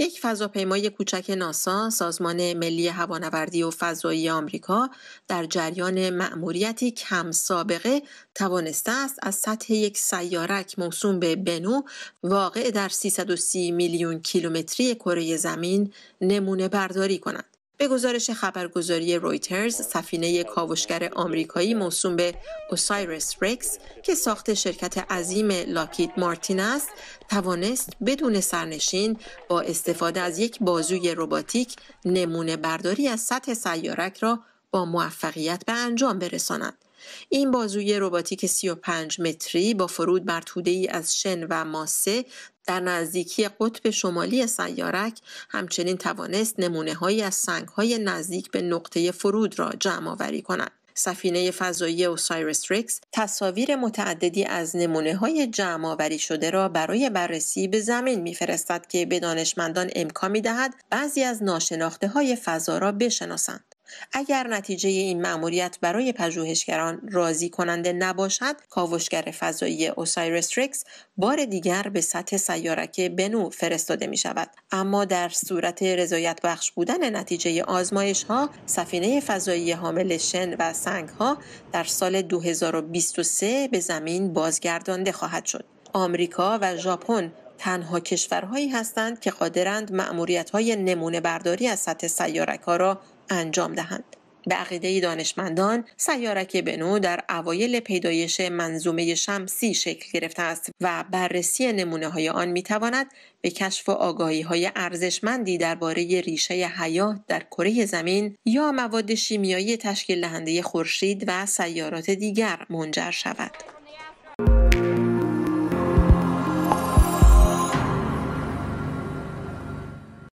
یک فضاپیمای کوچک ناسا سازمان ملی هوانوردی و فضایی آمریکا در جریان مأموریتی کم سابقه توانسته است از سطح یک سیارک موسوم به بنو واقع در 330 میلیون کیلومتری کره زمین نمونه برداری کند به گزارش خبرگزاری رویترز، سفینه کاوشگر آمریکایی موسوم به اوسایرس رکس که ساخت شرکت عظیم لاکید مارتین است، توانست بدون سرنشین با استفاده از یک بازوی رباتیک نمونه برداری از سطح سیارک را با موفقیت به انجام برساند. این بازوی رباتیک 35 متری با فرود بر توده ای از شن و ماسه در نزدیکی قطب شمالی سیارک همچنین توانست نمونه های از سنگ های نزدیک به نقطه فرود را جمع آوری کند. سفینه فضایی اوسایرس ریکس تصاویر متعددی از نمونه های جمع آوری شده را برای بررسی به زمین میفرستد که به دانشمندان امکان می دهد بعضی از ناشناخته های فضا را بشناسند. اگر نتیجه این مأموریت برای پژوهشگران راضی کننده نباشد کاوشگر فضایی اوسایرس بار دیگر به سطح سیارک بنو فرستاده می شود اما در صورت رضایت بخش بودن نتیجه آزمایش ها سفینه فضایی حامل شن و سنگ ها در سال 2023 به زمین بازگردانده خواهد شد آمریکا و ژاپن تنها کشورهایی هستند که قادرند مأموریت‌های نمونه برداری از سطح سیارک ها را انجام دهند. به عقیده دانشمندان سیارک بنو در اوایل پیدایش منظومه شمسی شکل گرفته است و بررسی نمونه های آن می تواند به کشف آگاهی های ارزشمندی درباره ریشه حیات در کره زمین یا مواد شیمیایی تشکیل دهنده خورشید و سیارات دیگر منجر شود.